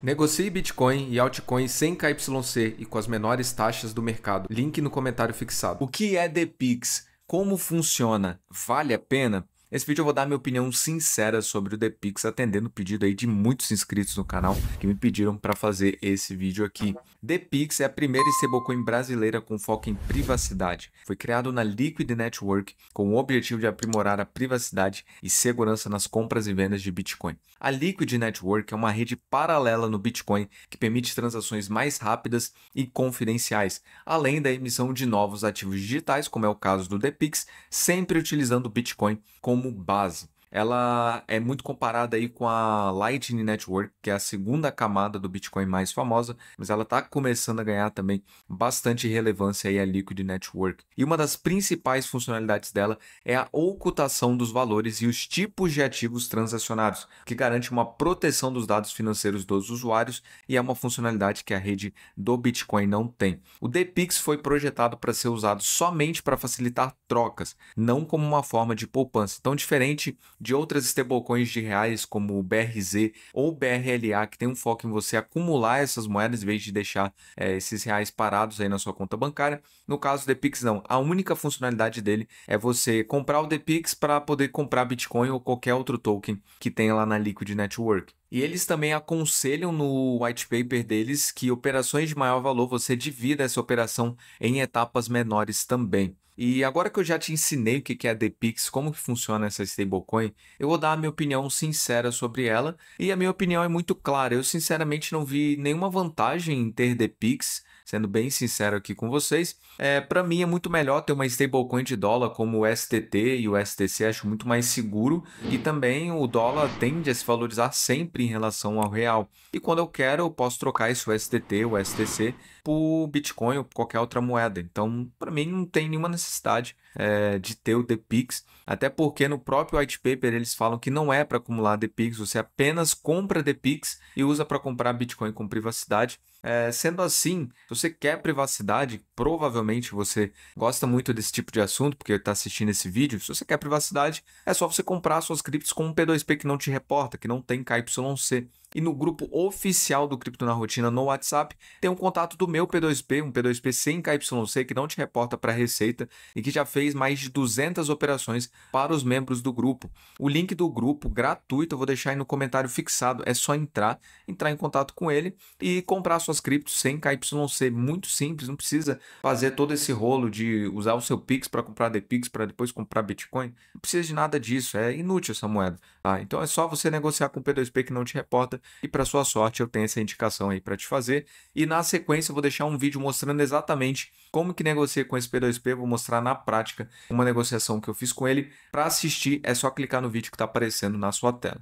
Negocie Bitcoin e altcoins sem KYC e com as menores taxas do mercado. Link no comentário fixado. O que é Depix? Como funciona? Vale a pena? Nesse vídeo eu vou dar minha opinião sincera sobre o The Pix, atendendo o pedido aí de muitos inscritos no canal que me pediram para fazer esse vídeo aqui. The Pix é a primeira stablecoin brasileira com foco em privacidade. Foi criado na Liquid Network com o objetivo de aprimorar a privacidade e segurança nas compras e vendas de Bitcoin. A Liquid Network é uma rede paralela no Bitcoin que permite transações mais rápidas e confidenciais, além da emissão de novos ativos digitais, como é o caso do The Pix, sempre utilizando o Bitcoin como como base. Ela é muito comparada aí com a Lightning Network, que é a segunda camada do Bitcoin mais famosa, mas ela está começando a ganhar também bastante relevância aí a Liquid Network. E uma das principais funcionalidades dela é a ocultação dos valores e os tipos de ativos transacionados, que garante uma proteção dos dados financeiros dos usuários e é uma funcionalidade que a rede do Bitcoin não tem. O DPix foi projetado para ser usado somente para facilitar trocas, não como uma forma de poupança. Então, diferente de outras stablecoins de reais como o BRZ ou BRLA, que tem um foco em você acumular essas moedas em vez de deixar é, esses reais parados aí na sua conta bancária. No caso do DPix não, a única funcionalidade dele é você comprar o DPix para poder comprar Bitcoin ou qualquer outro token que tenha lá na Liquid Network. E eles também aconselham no white paper deles que operações de maior valor você divida essa operação em etapas menores também. E agora que eu já te ensinei o que é a DPix, como que funciona essa stablecoin, eu vou dar a minha opinião sincera sobre ela. E a minha opinião é muito clara. Eu sinceramente não vi nenhuma vantagem em ter DPix sendo bem sincero aqui com vocês. É, para mim é muito melhor ter uma stablecoin de dólar como o STT e o STC, acho muito mais seguro e também o dólar tende a se valorizar sempre em relação ao real. E quando eu quero, eu posso trocar esse STT, o STC, por Bitcoin ou qualquer outra moeda. Então, para mim não tem nenhuma necessidade é, de ter o DPix, até porque no próprio white paper eles falam que não é para acumular DPix, você apenas compra DPix e usa para comprar Bitcoin com privacidade. É, sendo assim, se você quer privacidade, provavelmente você gosta muito desse tipo de assunto, porque está assistindo esse vídeo. Se você quer privacidade, é só você comprar suas criptos com um P2P que não te reporta, que não tem KYC. E no grupo oficial do Cripto na Rotina no WhatsApp tem um contato do meu P2P, um P2P sem KYC que não te reporta para a Receita e que já fez mais de 200 operações para os membros do grupo. O link do grupo gratuito eu vou deixar aí no comentário fixado, é só entrar, entrar em contato com ele e comprar suas criptos sem KYC, muito simples, não precisa fazer todo esse rolo de usar o seu Pix para comprar DPix para depois comprar Bitcoin, não precisa de nada disso, é inútil essa moeda. Tá? Então é só você negociar com o P2P que não te reporta e para sua sorte, eu tenho essa indicação aí para te fazer. E na sequência, eu vou deixar um vídeo mostrando exatamente como que negocia com esse P2P. Vou mostrar na prática uma negociação que eu fiz com ele. Para assistir, é só clicar no vídeo que está aparecendo na sua tela.